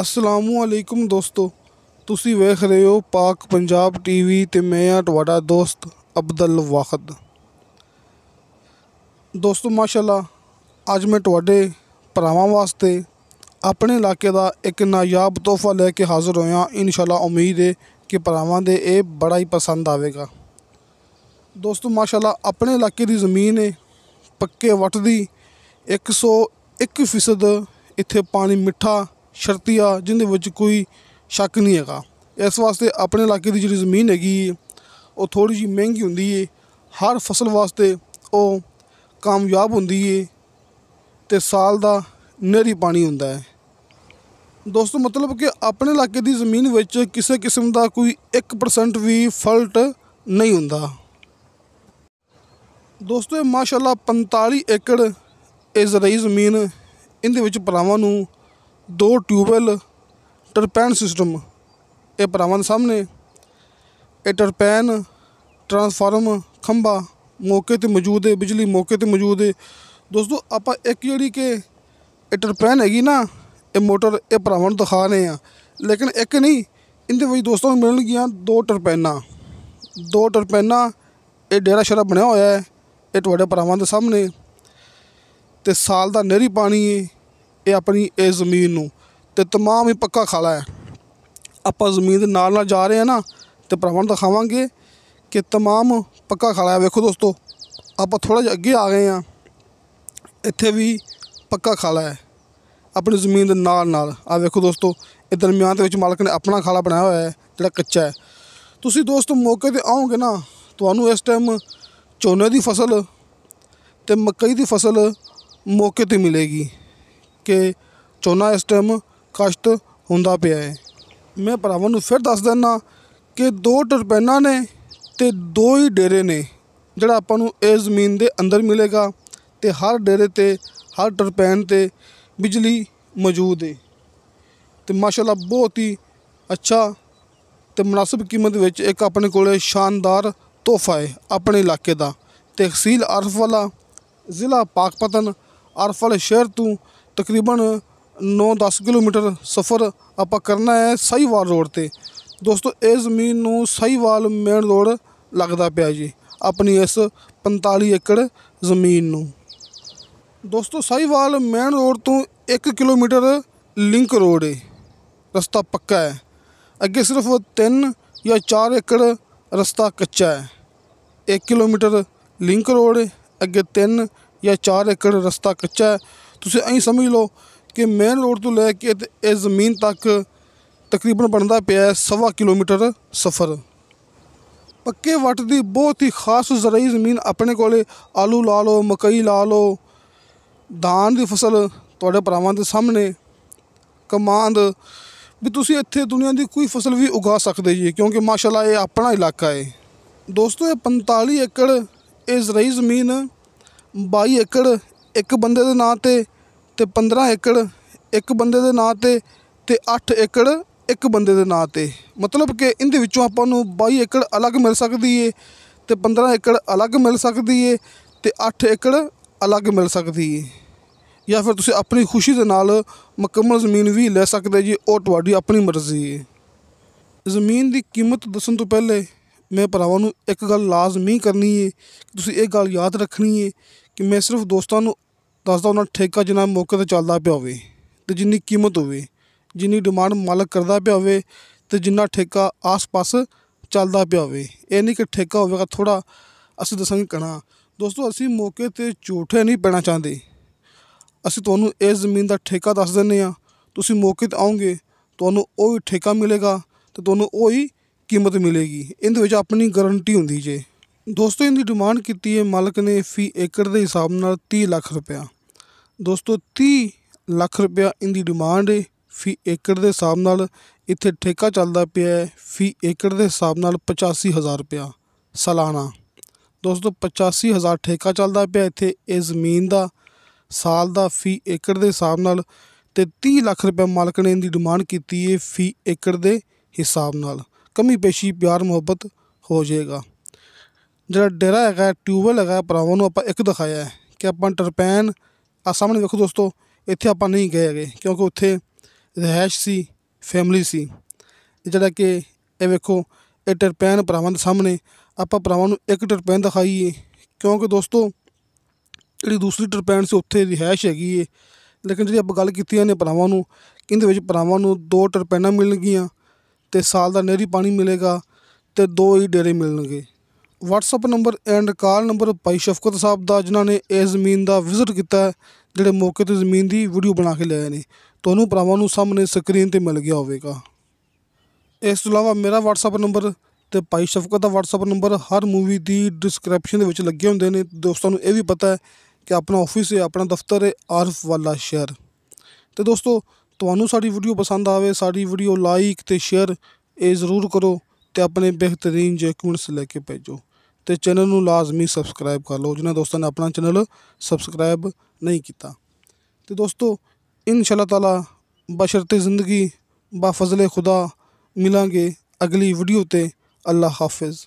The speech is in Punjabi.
ਅਸਲਾਮੁਅਲੈਕਮ ਦੋਸਤੋ ਤੁਸੀਂ ਵੇਖ ਰਹੇ ਹੋ ਪਾਕ ਪੰਜਾਬ ਟੀਵੀ ਤੇ ਮੈਂ ਆ ਤੁਹਾਡਾ ਦੋਸਤ ਅਬਦੁਲ ਵਾਖਦ ਦੋਸਤੋ ਮਾਸ਼ਾਅੱਲਾ ਅੱਜ ਮੈਂ ਤੁਹਾਡੇ ਭਰਾਵਾਂ ਵਾਸਤੇ ਆਪਣੇ ਇਲਾਕੇ ਦਾ ਇੱਕ ਨਾਯਾਬ ਤੋਹਫਾ ਲੈ ਕੇ ਹਾਜ਼ਰ ਹੋਇਆ ਇਨਸ਼ਾਅੱਲਾ ਉਮੀਦ ਹੈ ਕਿ ਭਰਾਵਾਂ ਦੇ ਇਹ ਬੜਾ ਹੀ ਪਸੰਦ ਆਵੇਗਾ ਦੋਸਤੋ ਮਾਸ਼ਾਅੱਲਾ ਆਪਣੇ ਇਲਾਕੇ ਦੀ ਜ਼ਮੀਨ ਹੈ ਪੱਕੇ ਵੱਟ ਦੀ 101% ਇੱਥੇ ਪਾਣੀ ਮਿੱਠਾ ਸ਼ਰਤੀ ਆ ਜਿੰਦੇ ਵਿੱਚ ਕੋਈ ਸ਼ੱਕ ਨਹੀਂ ਹੈਗਾ ਇਸ ਵਾਸਤੇ ਆਪਣੇ ਇਲਾਕੇ ਦੀ ਜਿਹੜੀ ਜ਼ਮੀਨ ਹੈਗੀ ਉਹ ਥੋੜੀ ਜੀ ਮਹਿੰਗੀ ਹੁੰਦੀ ਏ ਹਰ ਫਸਲ ਵਾਸਤੇ ਉਹ ਕਾਮਯਾਬ ਹੁੰਦੀ ਏ ਤੇ ਸਾਲ ਦਾ ਨਹਿਰੀ ਪਾਣੀ ਹੁੰਦਾ ਹੈ ਦੋਸਤੋ ਮਤਲਬ ਕਿ ਆਪਣੇ ਇਲਾਕੇ ਦੀ ਜ਼ਮੀਨ ਵਿੱਚ ਕਿਸੇ ਕਿਸਮ ਦਾ ਕੋਈ 1% ਵੀ ਫਲਟ ਨਹੀਂ ਹੁੰਦਾ ਦੋਸਤੋ ਮਾਸ਼ਾਅੱਲਾ 45 ਏਕੜ ਇਹ ਜ਼ਰਾਈ ਜ਼ਮੀਨ ਇਹਦੇ ਵਿੱਚ ਪਰਾਵਾਂ ਨੂੰ ਦੋ ਟਿਊਬਲ ਟਰਪੈਨ ਸਿਸਟਮ ਇਹ ਭਰਾਵਾਂ ਦੇ ਸਾਹਮਣੇ ਇਹ ਟਰਪੈਨ ਟਰਾਂਸਫਾਰਮ ਖੰਭਾ ਮੌਕੇ ਤੇ ਮੌਜੂਦ ਹੈ ਬਿਜਲੀ ਮੌਕੇ ਤੇ ਮੌਜੂਦ ਹੈ ਦੋਸਤੋ ਆਪਾਂ ਇੱਕ ਜਿਹੜੀ ਕਿ ਇਹ ਟਰਪੈਨ ਹੈਗੀ ਨਾ ਇਹ ਮੋਟਰ ਇਹ ਭਰਾਵਾਂ ਨੂੰ ਦਿਖਾ ਰਹੇ ਆ ਲੇਕਿਨ ਇੱਕ ਨਹੀਂ ਇਹਦੇ ਵਿੱਚ ਦੋਸਤੋ ਨੂੰ ਗਿਆ ਦੋ ਟਰਪੈਨਾਂ ਦੋ ਟਰਪੈਨਾਂ ਇਹ ਡੇਰਾ ਸ਼ਰਾ ਬਣਿਆ ਹੋਇਆ ਹੈ ਇਹ ਤੁਹਾਡੇ ਭਰਾਵਾਂ ਦੇ ਸਾਹਮਣੇ ਤੇ ਸਾਲ ਦਾ ਨਹਿਰੀ ਪਾਣੀ ਹੈ ਇਹ ਆਪਣੀ ਇਹ ਜ਼ਮੀਨ ਨੂੰ ਤੇ ਤਮਾਮ ਹੀ ਪੱਕਾ ਖਾਲਾ ਹੈ ਆਪਾਂ ਜ਼ਮੀਨ ਦੇ ਨਾਲ ਨਾਲ ਜਾ ਰਹੇ ਆ ਨਾ ਤੇ ਭਰਾਵਾਂ ਨੂੰ ਦਿਖਾਵਾਂਗੇ ਕਿ ਤਮਾਮ ਪੱਕਾ ਖਾਲਾ ਹੈ ਵੇਖੋ ਦੋਸਤੋ ਆਪਾਂ ਥੋੜਾ ਜਿਹਾ ਅੱਗੇ ਆ ਗਏ ਆ ਇੱਥੇ ਵੀ ਪੱਕਾ ਖਾਲਾ ਹੈ ਆਪਣੀ ਜ਼ਮੀਨ ਦੇ ਨਾਲ ਨਾਲ ਆ ਵੇਖੋ ਦੋਸਤੋ ਇਹ ਦਰਮਿਆਨ ਦੇ ਵਿੱਚ ਮਾਲਕ ਨੇ ਆਪਣਾ ਖਾਲਾ ਬਣਾਇਆ ਹੋਇਆ ਹੈ ਜਿਹੜਾ ਕੱਚਾ ਹੈ ਤੁਸੀਂ ਦੋਸਤੋ ਮੌਕੇ ਤੇ ਆਓਗੇ ਨਾ ਤੁਹਾਨੂੰ ਇਸ ਟਾਈਮ ਝੋਨੇ ਦੀ ਫਸਲ ਤੇ ਮੱਕੀ ਦੀ ਫਸਲ ਮੌਕੇ ਤੇ ਮਿਲੇਗੀ ਕੇ ਚੋਨਾ ਇਸ ਟਾਈਮ ਕਸ਼ਟ ਹੁੰਦਾ ਪਿਆ ਹੈ ਮੈਂ ਭਰਾਵਾਂ ਨੂੰ ਫਿਰ ਦੱਸ ਦਿੰਨਾ ਕਿ ਦੋ ਟਰਪੈਨਾਂ ਨੇ ਤੇ ਦੋ ਹੀ ਡੇਰੇ ਨੇ ਜਿਹੜਾ ਆਪਾਂ ਨੂੰ ਇਹ ਜ਼ਮੀਨ ਦੇ ਅੰਦਰ ਮਿਲੇਗਾ ਤੇ ਹਰ ਡੇਰੇ ਤੇ ਹਰ ਟਰਪੈਨ ਤੇ ਬਿਜਲੀ ਮੌਜੂਦ ਹੈ ਤੇ ਮਾਸ਼ਾਅੱਲਾ ਬਹੁਤ ਹੀ ਅੱਛਾ ਤੇ ਮناسب ਕੀਮਤ ਵਿੱਚ ਇੱਕ ਆਪਣੇ ਕੋਲੇ ਸ਼ਾਨਦਾਰ ਤੋਹਫਾ ਹੈ ਆਪਣੇ ਇਲਾਕੇ ਦਾ ਤਹਿਸੀਲ ਅਰਫ ਵਾਲਾ ਜ਼ਿਲ੍ਹਾ ਪਾਕਪਤਨ ਅਰਫ ਸ਼ਹਿਰ ਤੋਂ ਤਕਰੀਬਨ 9-10 ਕਿਲੋਮੀਟਰ ਸਫ਼ਰ ਆਪਾਂ ਕਰਨਾ ਹੈ ਸਹੀਵਾਲ ਰੋਡ ਤੇ ਦੋਸਤੋ ਇਹ ਜ਼ਮੀਨ ਨੂੰ ਸਹੀਵਾਲ ਮੇਨ ਰੋਡ ਲੱਗਦਾ ਪਿਆ ਜੀ ਆਪਣੀ ਇਸ 45 ਏਕੜ ਜ਼ਮੀਨ ਨੂੰ ਦੋਸਤੋ ਸਹੀਵਾਲ ਮੇਨ ਰੋਡ ਤੋਂ 1 ਕਿਲੋਮੀਟਰ ਲਿੰਕ ਰੋਡ ਹੈ ਰਸਤਾ ਪੱਕਾ ਹੈ ਅੱਗੇ ਸਿਰਫ 3 ਜਾਂ 4 ਏਕੜ ਰਸਤਾ ਕੱਚਾ ਹੈ 1 ਕਿਲੋਮੀਟਰ ਲਿੰਕ ਰੋਡ ਹੈ ਅੱਗੇ 3 ਜਾਂ 4 ਏਕੜ ਰਸਤਾ ਕੱਚਾ ਹੈ ਤੁਸੀਂ ਐਂ ਸਮਝ ਲਓ ਕਿ ਮੇਨ ਰੋਡ ਤੋਂ ਲੈ ਕੇ ਤੇ ਇਹ ਜ਼ਮੀਨ ਤੱਕ ਤਕਰੀਬਨ ਬਣਦਾ ਪਿਆ ਸਵਾ ਕਿਲੋਮੀਟਰ ਸਫ਼ਰ ਪੱਕੇ ਵੱਟ ਦੀ ਬਹੁਤ ਹੀ ਖਾਸ ਜ਼ਰਾਈ ਜ਼ਮੀਨ ਆਪਣੇ ਕੋਲੇ ਆਲੂ ਲਾ ਲਓ ਮਕਈ ਲਾ ਲਓ ਧਾਨ ਦੀ ਫਸਲ ਤੁਹਾਡੇ ਭਰਾਵਾਂ ਦੇ ਸਾਹਮਣੇ ਕਮਾਂਦ ਵੀ ਤੁਸੀਂ ਇੱਥੇ ਦੁਨੀਆ ਦੀ ਕੋਈ ਫਸਲ ਵੀ ਉਗਾ ਸਕਦੇ ਜੀ ਕਿਉਂਕਿ ਮਾਸ਼ਾਅੱਲਾ ਇਹ ਆਪਣਾ ਇਲਾਕਾ ਹੈ ਦੋਸਤੋ ਇਹ 45 ਏਕੜ ਇਹ ਜ਼ਰਾਈ ਜ਼ਮੀਨ 22 ਏਕੜ ਇੱਕ ਬੰਦੇ ਦੇ ਨਾਂ ਤੇ ਤੇ 15 ਏਕੜ ਇੱਕ ਬੰਦੇ ਦੇ ਨਾਂ ਤੇ ਤੇ 8 ਏਕੜ ਇੱਕ ਬੰਦੇ ਦੇ ਨਾਂ ਤੇ ਮਤਲਬ ਕਿ ਇਹਦੇ ਵਿੱਚੋਂ ਆਪਾਂ ਨੂੰ 22 ਏਕੜ ਅਲੱਗ ਮਿਲ ਸਕਦੀ ਏ ਤੇ 15 ਏਕੜ ਅਲੱਗ ਮਿਲ ਸਕਦੀ ਏ ਤੇ 8 ਏਕੜ ਅਲੱਗ ਮਿਲ ਸਕਦੀ ਏ ਜਾਂ ਫਿਰ ਤੁਸੀਂ ਆਪਣੀ ਖੁਸ਼ੀ ਦੇ ਨਾਲ ਮੁਕੰਮਲ ਜ਼ਮੀਨ ਵੀ ਲੈ ਸਕਦੇ ਜੀ ਉਹ ਤੁਹਾਡੀ ਆਪਣੀ ਮਰਜ਼ੀ ਏ ਜ਼ਮੀਨ ਦੀ ਕੀਮਤ ਦੱਸਣ ਤੋਂ ਪਹਿਲੇ ਮੈਂ ਭਰਾਵਾਂ ਨੂੰ ਇੱਕ ਗੱਲ ਲਾਜ਼ਮੀ ਕਰਨੀ ਏ ਤੁਸੀਂ ਇਹ ਗੱਲ ਯਾਦ ਰੱਖਣੀ ਏ ਕਿ ਮੈਂ ਸਿਰਫ ਦੋਸਤਾਂ ਨੂੰ ਦੱਸਦਾ ਉਹਨਾਂ ਠੇਕਾ ਜਿੰਨਾ ਮੌਕੇ ਤੇ ਚੱਲਦਾ ਪਿਆ ਹੋਵੇ ਤੇ ਜਿੰਨੀ ਕੀਮਤ ਹੋਵੇ ਜਿੰਨੀ ਡਿਮਾਂਡ ਮਾਲਕ ਕਰਦਾ ਪਿਆ ਹੋਵੇ ਤੇ ਜਿੰਨਾ ਠੇਕਾ ਆਸ-ਪਾਸ ਚੱਲਦਾ ਪਿਆ ਹੋਵੇ ਇਹ ਨਹੀਂ ਕਿ ਠੇਕਾ ਹੋਵੇਗਾ ਥੋੜਾ ਅਸੀਂ ਦੱਸਾਂਗੇ ਕਣਾ ਦੋਸਤੋ ਅਸੀਂ ਮੌਕੇ ਤੇ ਝੂਠੇ ਨਹੀਂ ਪੈਣਾ ਚਾਹੁੰਦੇ ਅਸੀਂ ਤੁਹਾਨੂੰ ਇਹ ਜ਼ਮੀਨ ਦਾ ਠੇਕਾ ਦੱਸ ਦਿੰਨੇ ਆ ਤੁਸੀਂ ਮੌਕੇ ਤੇ ਆਓਗੇ ਤੁਹਾਨੂੰ ਉਹ ਹੀ ਠੇਕਾ ਮਿਲੇਗਾ ਤੇ ਤੁਹਾਨੂੰ ਉਹ ਹੀ ਕੀਮਤ ਮਿਲੇਗੀ ਇਹਦੇ ਵਿੱਚ ਆਪਣੀ ਗਾਰੰਟੀ ਹੁੰਦੀ ਜੇ ਦੋਸਤੋ ਇਹਦੀ ਡਿਮਾਂਡ ਕੀਤੀ ਹੈ ਮਾਲਕ ਨੇ ਫੀ ਏਕੜ ਦੇ ਹਿਸਾਬ ਨਾਲ 30 ਲੱਖ ਰੁਪਇਆ ਦੋਸਤੋ 30 ਲੱਖ ਰੁਪਇਆ ਇੰਦੀ ਡਿਮਾਂਡ ਹੈ ਫੀ ਏਕੜ ਦੇ ਹਿਸਾਬ ਨਾਲ ਇੱਥੇ ਠੇਕਾ ਚੱਲਦਾ ਪਿਆ ਹੈ ਫੀ ਏਕੜ ਦੇ ਹਿਸਾਬ ਨਾਲ 85000 ਰੁਪਇਆ ਸਾਲਾਨਾ ਦੋਸਤੋ 85000 ਠੇਕਾ ਚੱਲਦਾ ਪਿਆ ਇੱਥੇ ਇਹ ਜ਼ਮੀਨ ਦਾ ਸਾਲ ਦਾ ਫੀ ਏਕੜ ਦੇ ਹਿਸਾਬ ਨਾਲ ਤੇ 30 ਲੱਖ ਰੁਪਏ ਮਾਲਕ ਨੇ ਇੰਦੀ ਡਿਮਾਂਡ ਕੀਤੀ ਹੈ ਫੀ ਏਕੜ ਦੇ ਹਿਸਾਬ ਨਾਲ ਕਮੀ ਪੇਸ਼ੀ ਪਿਆਰ ਮੁਹੱਬਤ ਹੋ ਜਾਏਗਾ ਜਿਹੜਾ ਡੇਰਾ ਹੈਗਾ ਟਿਊਬਲ ਹੈਗਾ ਪਰਾਵਾਂ ਨੂੰ ਆਪਾਂ ਇੱਕ ਦਿਖਾਇਆ ਹੈ ਕਿ ਆਪਾਂ ਟਰਪੈਨ ਆ ਸਾਹਮਣੇ ਦੇਖੋ ਦੋਸਤੋ ਇੱਥੇ ਆਪਾਂ ਨਹੀਂ ਗਏ ਹੈਗੇ ਕਿਉਂਕਿ ਉੱਥੇ ਰਹਿਸ਼ ਸੀ ਫੈਮਿਲੀ ਸੀ ਜਿਹੜਾ ਕਿ ਇਹ ਵੇਖੋ ਇਹ ਟਰਪੈਨ ਭਰਾਵਾਂ ਦੇ ਸਾਹਮਣੇ ਆਪਾਂ ਭਰਾਵਾਂ ਨੂੰ ਇੱਕ ਟਰਪੈਨ ਦਿਖਾਈਏ ਕਿਉਂਕਿ ਦੋਸਤੋ ਜਿਹੜੀ ਦੂਸਰੀ ਟਰਪੈਨ ਸੀ ਉੱਥੇ ਰਹਿਸ਼ ਹੈਗੀ ਏ ਲੇਕਿਨ ਜਿਹੜੀ ਆਪਾਂ ਗੱਲ ਕੀਤੀ ਇਹਨੇ ਭਰਾਵਾਂ ਨੂੰ ਕਿੰਦੇ ਵਿੱਚ ਭਰਾਵਾਂ ਨੂੰ ਦੋ ਟਰਪੈਨਾਂ ਮਿਲਣਗੀਆਂ ਤੇ ਸਾਲ ਦਾ ਨਹਿਰੀ ਪਾਣੀ ਮਿਲੇਗਾ ਤੇ ਦੋ ਹੀ ਡੇਰੇ ਮਿਲਣਗੇ WhatsApp number and call number ਭਾਈ ਸ਼ਫਕਤ ਸਾਹਿਬ ਦਾ ਜਿਨ੍ਹਾਂ ਨੇ ਇਹ ਜ਼ਮੀਨ ਦਾ ਵਿਜ਼ਿਟ ਕੀਤਾ ਜਿਹੜੇ ਮੌਕੇ ਤੇ ਜ਼ਮੀਨ ਦੀ ਵੀਡੀਓ ਬਣਾ ਕੇ ਲਿਆਏ ਨੇ ਤੁਹਾਨੂੰ ਭਰਾਵਾਂ ਨੂੰ ਸਾਹਮਣੇ ਸਕਰੀਨ ਤੇ ਮਿਲ ਗਿਆ ਹੋਵੇਗਾ ਇਸ ਤੋਂ ਇਲਾਵਾ ਮੇਰਾ WhatsApp ਨੰਬਰ ਤੇ ਭਾਈ ਸ਼ਫਕਤ ਦਾ WhatsApp ਨੰਬਰ ਹਰ ਮੂਵੀ ਦੀ ਡਿਸਕ੍ਰਿਪਸ਼ਨ ਦੇ ਵਿੱਚ ਲੱਗੇ ਹੁੰਦੇ ਨੇ ਦੋਸਤਾਂ ਨੂੰ ਇਹ ਵੀ ਪਤਾ ਹੈ ਕਿ ਆਪਣਾ ਆਫਿਸ ਹੈ ਆਪਣਾ ਦਫ਼ਤਰ ਹੈ ਆਰਫ ਵਾਲਾ ਸ਼ਹਿਰ ਤੇ ਦੋਸਤੋ ਤੁਹਾਨੂੰ ਸਾਡੀ ਵੀਡੀਓ ਪਸੰਦ ਆਵੇ ਸਾਡੀ ਵੀਡੀਓ ਲਾਈਕ ਤੇ ਸ਼ੇਅਰ ਇਹ ਜ਼ਰੂਰ ਕਰੋ ਤੇ ਆਪਣੇ ਬਿਹਤਰੀਨ ਜੇ ਕਮੈਂਟਸ ਲੈ ਕੇ ਭੇਜੋ ਤੇ ਚੈਨਲ ਨੂੰ ਲਾਜ਼ਮੀ ਸਬਸਕ੍ਰਾਈਬ ਕਰ ਲਓ ਜਿਨ੍ਹਾਂ ਦੋਸਤਾਂ ਨੇ ਆਪਣਾ ਚੈਨਲ ਸਬਸਕ੍ਰਾਈਬ ਨਹੀਂ ਕੀਤਾ ਤੇ ਦੋਸਤੋ ਇਨਸ਼ਾਅੱਲਾ ਤਾਲਾ ਬਸ਼ਰਤੇ ਜ਼ਿੰਦਗੀ ਬਾ ਫਜ਼ਲੇ ਖੁਦਾ ਮਿਲਾਂਗੇ ਅਗਲੀ ਵੀਡੀਓ ਤੇ ਅੱਲਾ ਹਾਫਿਜ਼